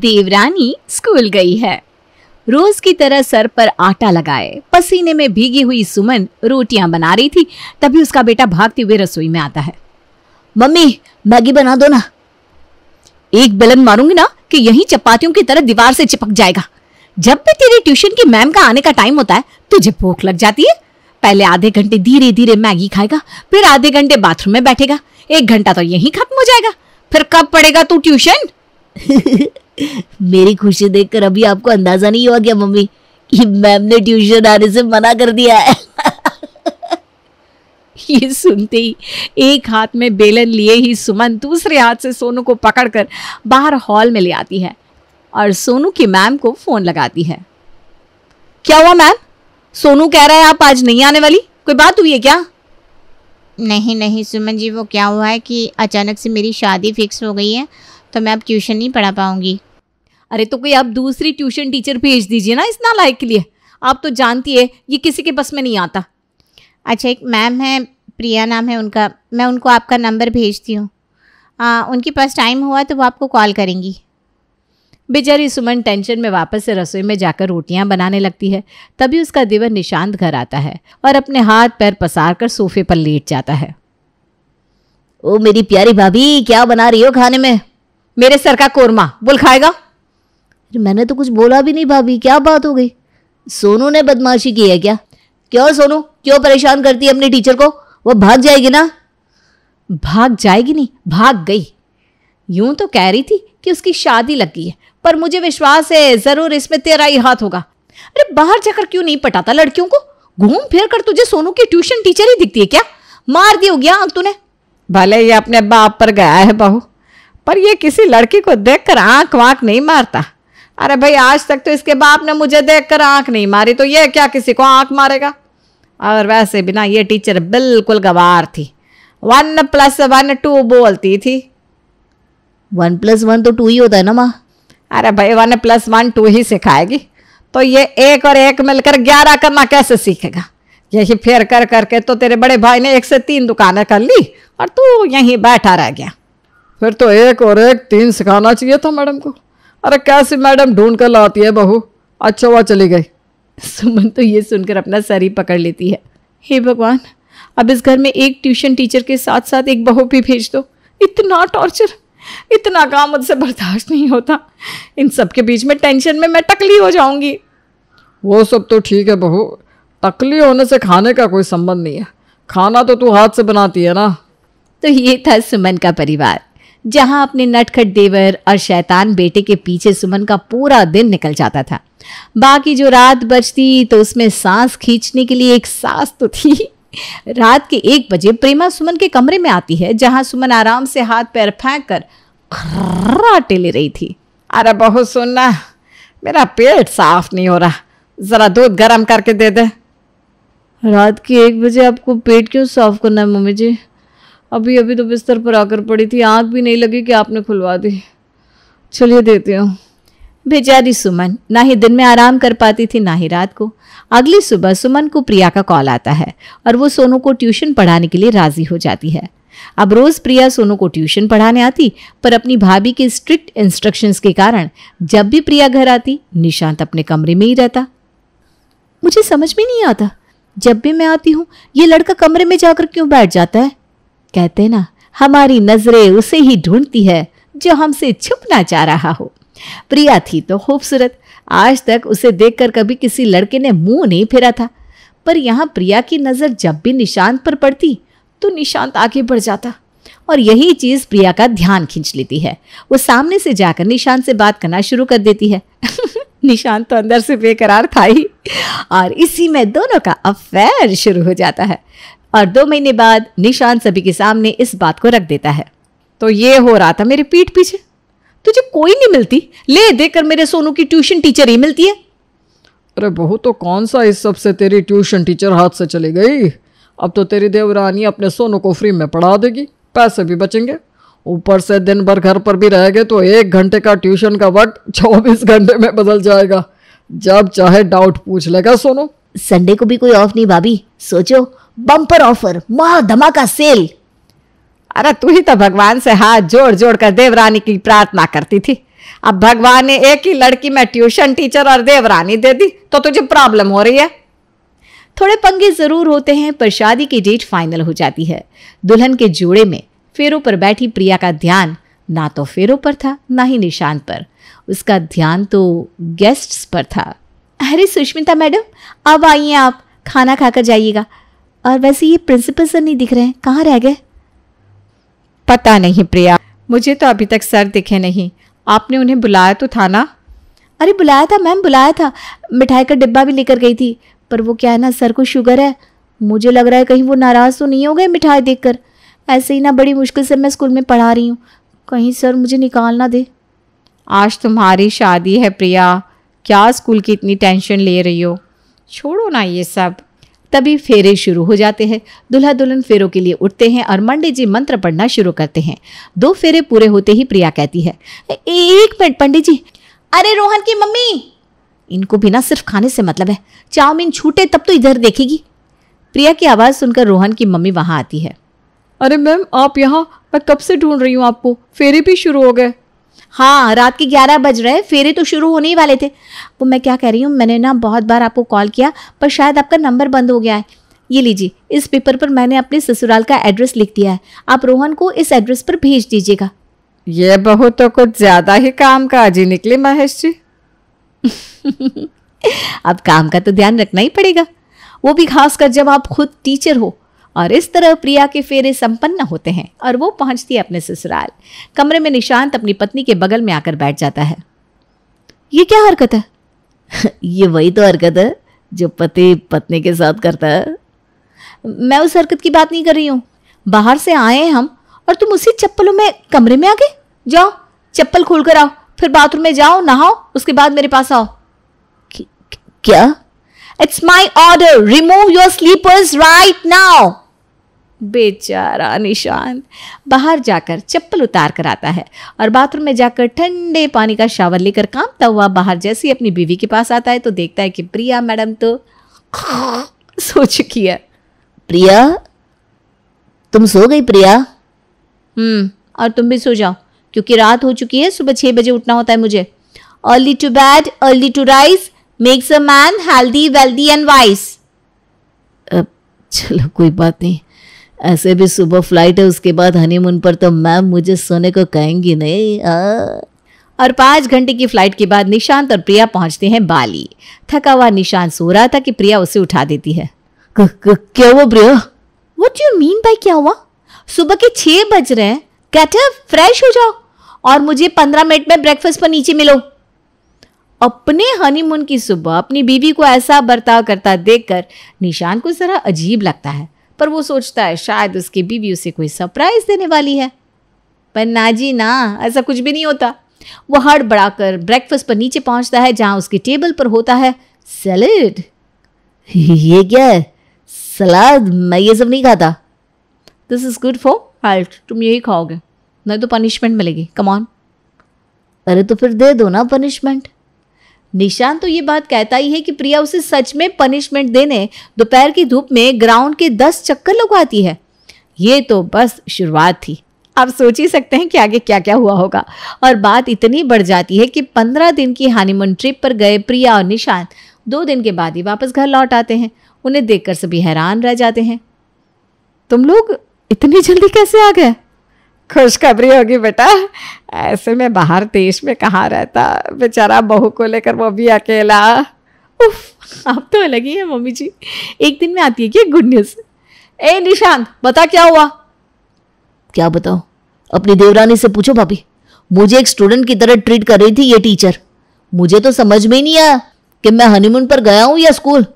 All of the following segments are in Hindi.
देवरानी स्कूल गई है रोज की तरह सर पर आटा लगाए पसीने में भीगी हुई सुमन रोटियां बना रही थी तभी उसका बेटा भागते हुए रसोई में आता है मम्मी मैगी बना दो ना एक बेलन मारूंगी ना कि यही चपातियों की तरह दीवार से चिपक जाएगा जब भी तेरी ट्यूशन की मैम का आने का टाइम होता है तुझे भूख लग जाती है पहले आधे घंटे धीरे धीरे मैगी खाएगा फिर आधे घंटे बाथरूम में बैठेगा एक घंटा तो यही खत्म हो जाएगा फिर कब पड़ेगा तू ट्यूशन मेरी खुशी देखकर अभी आपको अंदाजा नहीं हुआ क्या मम्मी कि मैम ने ट्यूशन आने से मना कर दिया है ये सुनते ही एक हाथ में बेलन लिए ही सुमन दूसरे हाथ से सोनू को पकड़कर बाहर हॉल में ले आती है और सोनू की मैम को फोन लगाती है क्या हुआ मैम सोनू कह रहा है आप आज नहीं आने वाली कोई बात हुई है क्या नहीं नहीं सुमन जी वो क्या हुआ है कि अचानक से मेरी शादी फिक्स हो गई है तो मैं अब ट्यूशन नहीं पढ़ा पाऊंगी अरे तो कोई आप दूसरी ट्यूशन टीचर भेज दीजिए ना इस लायक के लिए आप तो जानती है ये किसी के बस में नहीं आता अच्छा एक मैम है प्रिया नाम है उनका मैं उनको आपका नंबर भेजती हूँ उनके पास टाइम हुआ तो वो आपको कॉल करेंगी बेचारी सुमन टेंशन में वापस से रसोई में जाकर रोटियां बनाने लगती है तभी उसका देवर निशांत घर आता है और अपने हाथ पैर पसार कर सोफे पर लेट जाता है ओ मेरी प्यारी भाभी क्या बना रही हो खाने में मेरे सर का कोरमा बोल खाएगा मैंने तो कुछ बोला भी नहीं भाभी क्या बात हो गई सोनू ने बदमाशी की है क्या क्यों सोनू क्यों परेशान करती है अपने टीचर को वो भाग जाएगी ना भाग जाएगी नहीं भाग गई यूं तो कह रही थी कि उसकी शादी लग गई है पर मुझे विश्वास है ज़रूर इसमें तेरा ही हाथ होगा अरे बाहर जाकर क्यों नहीं पटाता लड़कियों को घूम फिर कर तुझे सोनू की ट्यूशन टीचर ही दिखती है क्या मार दी होगी आंख हाँ, तूने भले ये अपने बाप पर गया है बहू पर यह किसी लड़की को देखकर आंख वाक नहीं मारता अरे भाई आज तक तो इसके बाप ने मुझे देख कर आँख नहीं मारी तो ये क्या किसी को आँख मारेगा और वैसे बिना ये टीचर बिल्कुल गवार थी वन प्लस वन टू बोलती थी वन प्लस वन तो टू ही होता है ना माँ अरे भाई वन प्लस वन टू ही सिखाएगी तो ये एक और एक मिलकर ग्यारह करना कैसे सीखेगा यही फेर कर करके तो तेरे बड़े भाई ने एक से तीन दुकानें कर ली और तू यहीं बैठा रह गया फिर तो एक और एक तीन सिखाना चाहिए था मैडम को अरे कैसे मैडम ढूंढ कर लाती है बहू अच्छा हुआ चली गई सुमन तो ये सुनकर अपना सर ही पकड़ लेती है हे भगवान अब इस घर में एक ट्यूशन टीचर के साथ साथ एक बहू भी भेज दो इतना टॉर्चर इतना काम मुझसे बर्दाश्त नहीं होता इन सब के बीच में टेंशन में मैं टकली हो जाऊंगी वो सब तो ठीक है बहू टकली होने से खाने का कोई संबंध नहीं है खाना तो तू हाथ से बनाती है ना तो ये था सुमन का परिवार जहां अपने नटखट देवर और शैतान बेटे के पीछे सुमन का पूरा दिन निकल जाता था बाकी जो रात बचती तो उसमें सांस खींचने के लिए एक सांस तो थी रात के एक बजे प्रेमा सुमन के कमरे में आती है जहां सुमन आराम से हाथ पैर फेंक कर खर्राटे ले रही थी अरे बहु सुनना मेरा पेट साफ नहीं हो रहा ज़रा दूध गर्म करके दे दे रात के एक बजे आपको पेट क्यों साफ करना है मम्मी जी अभी अभी तो बिस्तर पर आकर पड़ी थी आँख भी नहीं लगी कि आपने खुलवा दी चलिए देती हूँ बेचारी सुमन ना ही दिन में आराम कर पाती थी ना ही रात को अगली सुबह सुमन को प्रिया का कॉल आता है और वो सोनू को ट्यूशन पढ़ाने के लिए राजी हो जाती है अब रोज प्रिया सोनू को ट्यूशन पढ़ाने आती पर अपनी भाभी के स्ट्रिक्ट इंस्ट्रक्शंस के कारण जब भी प्रिया घर आती निशांत अपने कमरे में ही रहता मुझे समझ में नहीं आता जब भी मैं आती हूँ ये लड़का कमरे में जाकर क्यों बैठ जाता है कहते ना हमारी नज़रें उसे ही ढूंढती है जो हमसे छुपना चाह रहा हो प्रिया थी तो खूबसूरत आज तक उसे देखकर कभी किसी लड़के ने मुंह नहीं फेरा था पर यहाँ प्रिया की नज़र जब भी निशांत पर पड़ती तो निशांत आगे बढ़ जाता और यही चीज़ प्रिया का ध्यान खींच लेती है वो सामने से जाकर निशांत से बात करना शुरू कर देती है निशांत तो अंदर से बेकरार था ही और इसी में दोनों का अफेयर शुरू हो जाता है और दो महीने बाद निशान सभी के सामने इस बात को रख देता है तो ये हो रहा था मेरे पीठ पीछे तुझे कोई नहीं मिलती ले देकर मेरे सोनू की ट्यूशन टीचर ही मिलती है अरे बहू तो कौन सा इस सब से तेरी ट्यूशन टीचर हाथ से चली गई अब तो तेरी देवरानी अपने सोनू को फ्री में पढ़ा देगी पैसे भी बचेंगे ऊपर से दिन भर घर पर भी गए तो एक घंटे का ट्यूशन का वक्त चौबीस घंटे में बदल जाएगा जब चाहे डाउट पूछ लेगा सोनू संडे को भी कोई ऑफ नहीं भाभी सोचो बम्पर ऑफर महा धमाका सेल अरे तू ही तो भगवान से हाथ जोड़ जोड़ कर देवरानी की प्रार्थना करती थी अब भगवान ने एक ही लड़की में ट्यूशन टीचर और देवरानी दे दी तो तुझे प्रॉब्लम हो रही है थोड़े पंगे जरूर होते हैं पर शादी की डेट फाइनल हो जाती है दुल्हन के जोड़े में फेरों पर बैठी प्रिया का ध्यान ना तो फेरों पर था ना ही निशान पर उसका ध्यान तो गेस्ट्स पर था अरे सुष्मिता मैडम अब आइए आप खाना खाकर जाइएगा और वैसे ये प्रिंसिपल सर नहीं दिख रहे हैं कहाँ रह गए पता नहीं प्रिया मुझे तो अभी तक सर दिखे नहीं आपने उन्हें बुलाया तो था ना अरे बुलाया था मैम बुलाया था मिठाई का डिब्बा भी लेकर गई थी पर वो क्या है ना सर को शुगर है मुझे लग रहा है कहीं वो नाराज़ तो नहीं हो गए मिठाई कर ऐसे ही ना बड़ी मुश्किल से मैं स्कूल में पढ़ा रही हूँ कहीं सर मुझे निकाल ना दे आज तुम्हारी शादी है प्रिया क्या स्कूल की इतनी टेंशन ले रही हो छोड़ो ना ये सब तभी फेरे शुरू हो जाते हैं दुल्हा दुल्हन फेरों के लिए उठते हैं और मंडे जी मंत्र पढ़ना शुरू करते हैं दो फेरे पूरे होते ही प्रिया कहती है एक मिनट पंडित जी अरे रोहन की मम्मी इनको बिना सिर्फ खाने से मतलब है चाउमीन छूटे तब तो इधर देखेगी प्रिया की आवाज़ सुनकर रोहन की मम्मी वहां आती है अरे मैम आप यहाँ मैं कब से ढूंढ रही हूँ आपको फेरे भी शुरू हो गए हाँ रात के ग्यारह बज रहे फेरे तो शुरू होने ही वाले थे वो मैं क्या कह रही हूँ मैंने ना बहुत बार आपको कॉल किया पर शायद आपका नंबर बंद हो गया है ये लीजिए इस पेपर पर मैंने अपने ससुराल का एड्रेस लिख दिया है आप रोहन को इस एड्रेस पर भेज दीजिएगा ये बहुत तो कुछ ज़्यादा ही काम का अजी निकले महेश जी अब काम का तो ध्यान रखना ही पड़ेगा वो भी खासकर जब आप खुद टीचर हो और इस तरह प्रिया के फेरे संपन्न होते हैं और वो पहुंचती है अपने ससुराल कमरे में निशांत अपनी पत्नी के बगल में आकर बैठ जाता है ये क्या हरकत है ये वही तो हरकत है जो पति पत्नी के साथ करता है मैं उस हरकत की बात नहीं कर रही हूँ बाहर से आए हैं हम और तुम उसी चप्पलों में कमरे में आ गए जाओ चप्पल खोल कर आओ फिर बाथरूम में जाओ नहाओ उसके बाद मेरे पास आओ क्या it's my order remove your slippers right now बेचारा निशान बाहर जाकर चप्पल उतार कर आता है और बाथरूम में जाकर ठंडे पानी का शावर लेकर कांपता हुआ बाहर जैसे ही अपनी बीवी के पास आता है तो देखता है कि प्रिया मैडम तो सो चुकी है प्रिया तुम सो गई प्रिया हम्म और तुम भी सो जाओ क्योंकि रात हो चुकी है सुबह छह बजे उठना होता है मुझे early to bed early to rise makes a man healthy wealthy and wise चलो कोई बात नहीं ऐसे भी सुबह फ्लाइट है उसके बाद हनीमून पर तो मैम मुझे सोने को कहेंगी नहीं आ। और पांच घंटे की फ्लाइट के बाद निशांत और प्रिया पहुंचते हैं बाली थका हुआ निशांत सो रहा था कि प्रिया उसे उठा देती है क्या हुआ Priya what you mean by क्या हुआ सुबह के छह बज रहे हैं कैट फ्रेश हो जाओ और मुझे पंद्रह मिनट में ब्रेकफास्ट पर नीचे मिलो अपने हनीमून की सुबह अपनी बीवी को ऐसा बर्ताव करता देखकर निशान को जरा अजीब लगता है पर वो सोचता है शायद उसकी बीवी उसे कोई सरप्राइज देने वाली है पर ना जी ना ऐसा कुछ भी नहीं होता वो हड़बड़ाकर ब्रेकफास्ट पर नीचे पहुंचता है जहां उसके टेबल पर होता है सैलड ये क्या है सलाद मैं ये सब नहीं खाता this is good for health तुम यही खाओगे नहीं तो पनिशमेंट मिलेगी कमॉन अरे तो फिर दे दो ना पनिशमेंट निशान तो ये बात कहता ही है कि प्रिया उसे सच में पनिशमेंट देने दोपहर की धूप में ग्राउंड के दस चक्कर लगवाती है ये तो बस शुरुआत थी आप सोच ही सकते हैं कि आगे क्या क्या हुआ होगा और बात इतनी बढ़ जाती है कि पंद्रह दिन की हानिमन ट्रिप पर गए प्रिया और निशान दो दिन के बाद ही वापस घर लौट आते हैं उन्हें देखकर सभी हैरान रह जाते हैं तुम लोग इतनी जल्दी कैसे आ गए खुशखबरी होगी बेटा ऐसे में बाहर देश में कहाँ रहता बेचारा बहू को लेकर वो भी अकेला उफ आप तो अलग ही है मम्मी जी एक दिन में आती है क्या गुड न्यूज़ ए निशांत बता क्या हुआ क्या बताओ अपनी देवरानी से पूछो भाभी मुझे एक स्टूडेंट की तरह ट्रीट कर रही थी ये टीचर मुझे तो समझ में ही नहीं आया कि मैं हनीमून पर गया हूँ या स्कूल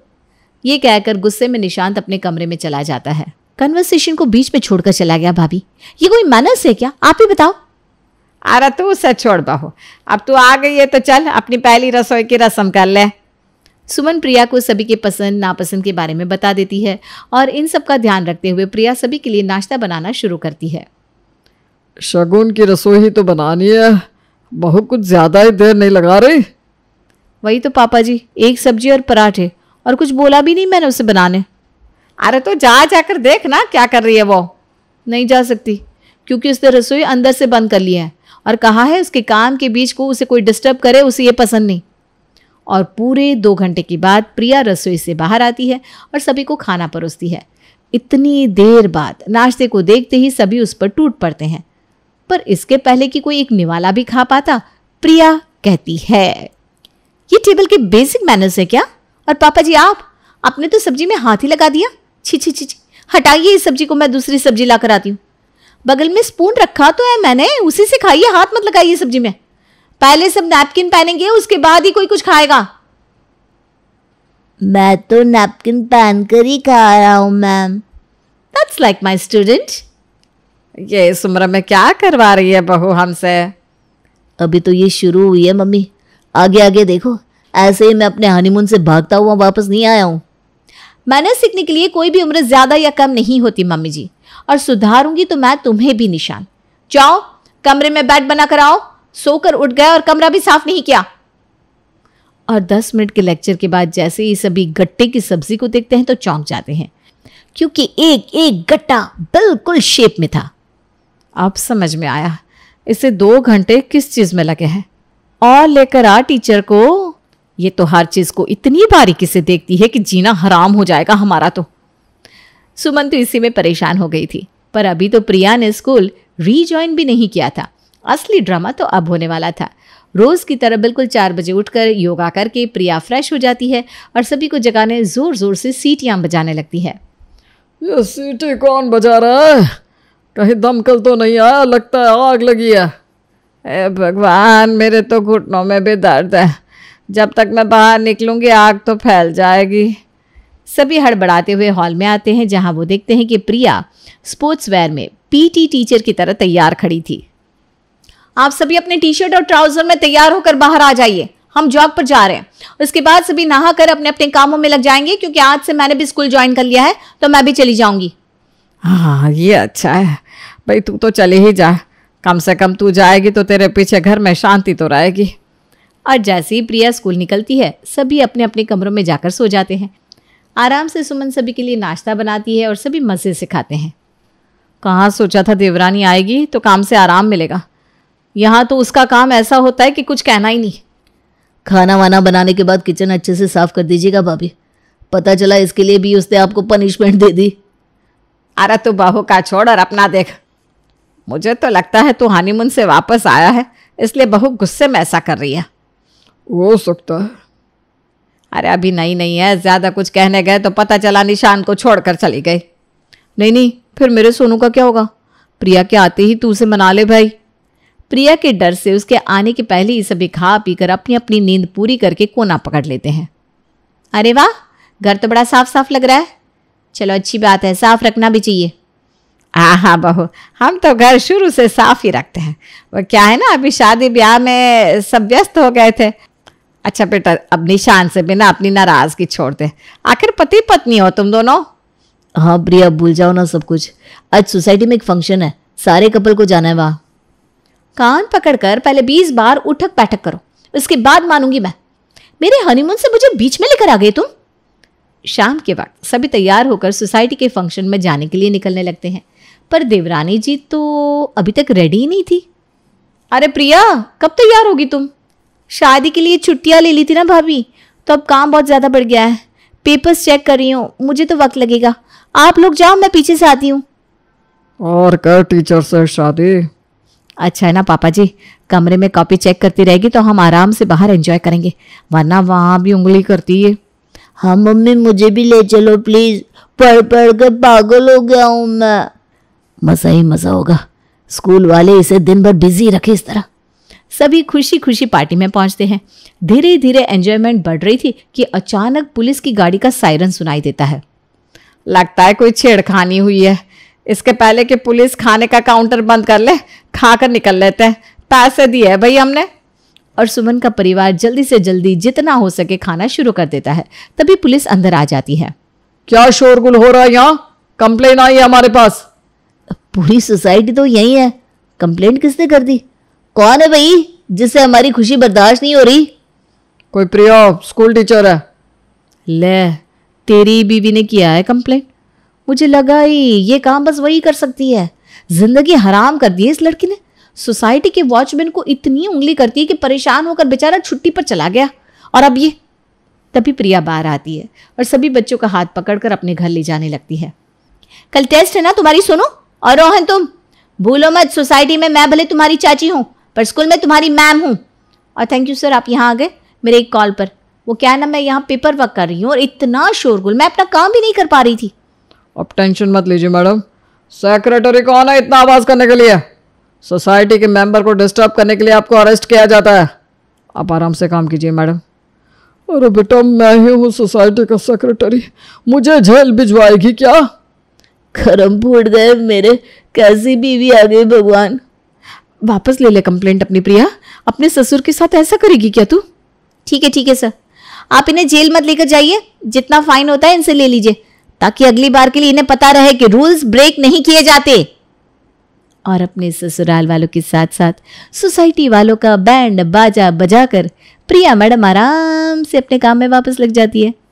ये कहकर गुस्से में निशांत अपने कमरे में चला जाता है कन्वर्सेशन को बीच में छोड़कर चला गया भाभी ये कोई मैनर्स है क्या आप ही बताओ अरे तू सच छोड़ बहो अब तू आ गई है तो चल अपनी पहली रसोई की रस्म कर ले सुमन प्रिया को सभी के पसंद नापसंद के बारे में बता देती है और इन सब का ध्यान रखते हुए प्रिया सभी के लिए नाश्ता बनाना शुरू करती है शगुन की रसोई ही तो बनानी है बहुत कुछ ज़्यादा ही देर नहीं लगा रही वही तो पापा जी एक सब्जी और पराठे और कुछ बोला भी नहीं मैंने उसे बनाने अरे तो जा जाकर देख ना क्या कर रही है वो नहीं जा सकती क्योंकि उसने रसोई अंदर से बंद कर लिया है और कहा है उसके काम के बीच को उसे कोई डिस्टर्ब करे उसे ये पसंद नहीं और पूरे दो घंटे के बाद प्रिया रसोई से बाहर आती है और सभी को खाना परोसती है इतनी देर बाद नाश्ते को देखते ही सभी उस पर टूट पड़ते हैं पर इसके पहले कि कोई एक निवाला भी खा पाता प्रिया कहती है ये टेबल के बेसिक मैनर्स है क्या और पापा जी आप आपने तो सब्जी में हाथ ही लगा दिया छी छी छी हटाइए इस सब्जी को मैं दूसरी सब्जी ला कर आती हूँ बगल में स्पून रखा तो है मैंने उसी से खाइए हाथ मत लगाइए सब्जी में पहले सब नैपकिन पहनेंगे उसके बाद ही कोई कुछ खाएगा मैं तो नैपकिन पहन कर ही खा रहा हूँ ma'am that's like my student ये इस उम्र में क्या करवा रही है बहू हमसे अभी तो ये शुरू हुई है मम्मी आगे आगे देखो ऐसे ही मैं अपने हनीमून से भागता हुआ वापस नहीं आया हूँ मैंने सीखने के लिए कोई भी उम्र ज़्यादा या कम नहीं होती मम्मी जी और सुधारूंगी तो मैं तुम्हें भी निशान जाओ कमरे में बेड बनाकर आओ सोकर उठ गया और कमरा भी साफ नहीं किया और दस मिनट के लेक्चर के बाद जैसे ही सभी गट्टे की सब्जी को देखते हैं तो चौंक जाते हैं क्योंकि एक एक गट्टा बिल्कुल शेप में था अब समझ में आया इसे दो घंटे किस चीज़ में लगे हैं और लेकर आ टीचर को ये तो हर चीज़ को इतनी बारीकी से देखती है कि जीना हराम हो जाएगा हमारा तो सुमन तो इसी में परेशान हो गई थी पर अभी तो प्रिया ने स्कूल रीजॉइन भी नहीं किया था असली ड्रामा तो अब होने वाला था रोज़ की तरह बिल्कुल चार बजे उठकर योगा करके प्रिया फ्रेश हो जाती है और सभी को जगाने ज़ोर ज़ोर से सीटियां बजाने लगती है ये सीटी कौन बजा रहा है कहीं दमकल तो नहीं आया लगता है आग लगी है ए भगवान मेरे तो घुटनों में भी दर्द है जब तक मैं बाहर निकलूँगी आग तो फैल जाएगी सभी हड़बड़ाते हुए हॉल में आते हैं जहां वो देखते हैं कि प्रिया स्पोर्ट्स वेयर में पीटी टीचर की तरह तैयार खड़ी थी आप सभी अपने टी शर्ट और ट्राउजर में तैयार होकर बाहर आ जाइए हम जॉब पर जा रहे हैं उसके बाद सभी नहा कर अपने अपने कामों में लग जाएंगे क्योंकि आज से मैंने भी स्कूल ज्वाइन कर लिया है तो मैं भी चली जाऊंगी हाँ ये अच्छा है भाई तू तो चले ही जा कम से कम तू जाएगी तो तेरे पीछे घर में शांति तो रहेगी और जैसे ही प्रिया स्कूल निकलती है सभी अपने अपने कमरों में जाकर सो जाते हैं आराम से सुमन सभी के लिए नाश्ता बनाती है और सभी मज़े से खाते हैं कहाँ सोचा था देवरानी आएगी तो काम से आराम मिलेगा यहाँ तो उसका काम ऐसा होता है कि कुछ कहना ही नहीं खाना वाना बनाने के बाद किचन अच्छे से साफ कर दीजिएगा भाभी पता चला इसके लिए भी उसने आपको पनिशमेंट दे दी अरे तो बाहू का छोड़ और अपना देख मुझे तो लगता है तू हनीमून से वापस आया है इसलिए बहू गुस्से में ऐसा कर रही है हो सकता है अरे अभी नहीं नहीं है ज़्यादा कुछ कहने गए तो पता चला निशान को छोड़कर चली गई नहीं नहीं फिर मेरे सोनू का क्या होगा प्रिया के आते ही तू उसे मना ले भाई प्रिया के डर से उसके आने के पहले ही सभी खा पीकर अपनी अपनी नींद पूरी करके कोना पकड़ लेते हैं अरे वाह घर तो बड़ा साफ साफ लग रहा है चलो अच्छी बात है साफ रखना भी चाहिए हाँ हाँ बहु हम तो घर शुरू से साफ ही रखते हैं वो क्या है ना अभी शादी ब्याह में सब व्यस्त हो गए थे अच्छा बेटा अब निशान से बिना अपनी नाराजगी छोड़ दे आखिर पति पत्नी हो तुम दोनों हाँ प्रिया भूल जाओ ना सब कुछ आज सोसाइटी में एक फंक्शन है सारे कपल को जाना है वहाँ कान पकड़कर पहले बीस बार उठक बैठक करो उसके बाद मानूंगी मैं मेरे हनीमून से मुझे बीच में लेकर आ गए तुम शाम के वक्त सभी तैयार होकर सोसाइटी के फंक्शन में जाने के लिए निकलने लगते हैं पर देवरानी जी तो अभी तक रेडी ही नहीं थी अरे प्रिया कब तैयार होगी तुम शादी के लिए छुट्टियाँ ले ली थी ना भाभी तो अब काम बहुत ज़्यादा बढ़ गया है पेपर्स चेक कर रही हूँ मुझे तो वक्त लगेगा आप लोग जाओ मैं पीछे से आती हूँ और कर टीचर से शादी अच्छा है ना पापा जी कमरे में कॉपी चेक करती रहेगी तो हम आराम से बाहर एंजॉय करेंगे वरना वहाँ भी उंगली करती है हाँ मम्मी मुझे भी ले चलो प्लीज़ पढ़ पढ़ कर पागल हो गया हूँ मैं मज़ा ही मज़ा होगा स्कूल वाले इसे दिन भर बिजी रखे इस तरह सभी खुशी खुशी पार्टी में पहुंचते हैं धीरे धीरे एंजॉयमेंट बढ़ रही थी कि अचानक पुलिस की गाड़ी का सायरन सुनाई देता है लगता है कोई छेड़खानी हुई है इसके पहले कि पुलिस खाने का काउंटर बंद कर ले खा कर निकल लेते हैं पैसे दिए है भाई हमने और सुमन का परिवार जल्दी से जल्दी जितना हो सके खाना शुरू कर देता है तभी पुलिस अंदर आ जाती है क्या शोरगुल हो रहा है यहाँ कंप्लेन आई है हमारे पास पूरी सोसाइटी तो यही है कंप्लेंट किसने कर दी कौन है भाई जिससे हमारी खुशी बर्दाश्त नहीं हो रही कोई प्रिया स्कूल टीचर है ले तेरी बीवी ने किया है कंप्लेंट मुझे लगा ही ये काम बस वही कर सकती है जिंदगी हराम कर दी है इस लड़की ने सोसाइटी के वॉचमैन को इतनी उंगली करती है कि परेशान होकर बेचारा छुट्टी पर चला गया और अब ये तभी प्रिया बाहर आती है और सभी बच्चों का हाथ पकड़कर अपने घर ले जाने लगती है कल टेस्ट है ना तुम्हारी सुनो और रोहन तुम भूलो मत सोसाइटी में मैं भले तुम्हारी चाची हूं पर स्कूल में तुम्हारी मैम हूँ और थैंक यू सर आप यहाँ आ गए मेरे एक कॉल पर वो क्या है ना मैं यहाँ पेपर वर्क कर रही हूँ और इतना शोरगुल मैं अपना काम भी नहीं कर पा रही थी अब टेंशन मत लीजिए मैडम सेक्रेटरी कौन है इतना आवाज़ करने के लिए सोसाइटी के मेंबर को डिस्टर्ब करने के लिए आपको अरेस्ट किया जाता है आप आराम से काम कीजिए मैडम अरे बेटा मैं ही हूँ सोसाइटी का सेक्रेटरी मुझे जेल भिजवाएगी क्या खरम फूट गए मेरे कैसी बीवी आ गई भगवान वापस ले ले कंप्लेंट अपनी प्रिया अपने ससुर के साथ ऐसा करेगी क्या तू ठीक है ठीक है सर आप इन्हें जेल मत लेकर जाइए जितना फाइन होता है इनसे ले लीजिए ताकि अगली बार के लिए इन्हें पता रहे कि रूल्स ब्रेक नहीं किए जाते और अपने ससुराल वालों के साथ साथ सोसाइटी वालों का बैंड बाजा बजाकर प्रिया मैडम आराम से अपने काम में वापस लग जाती है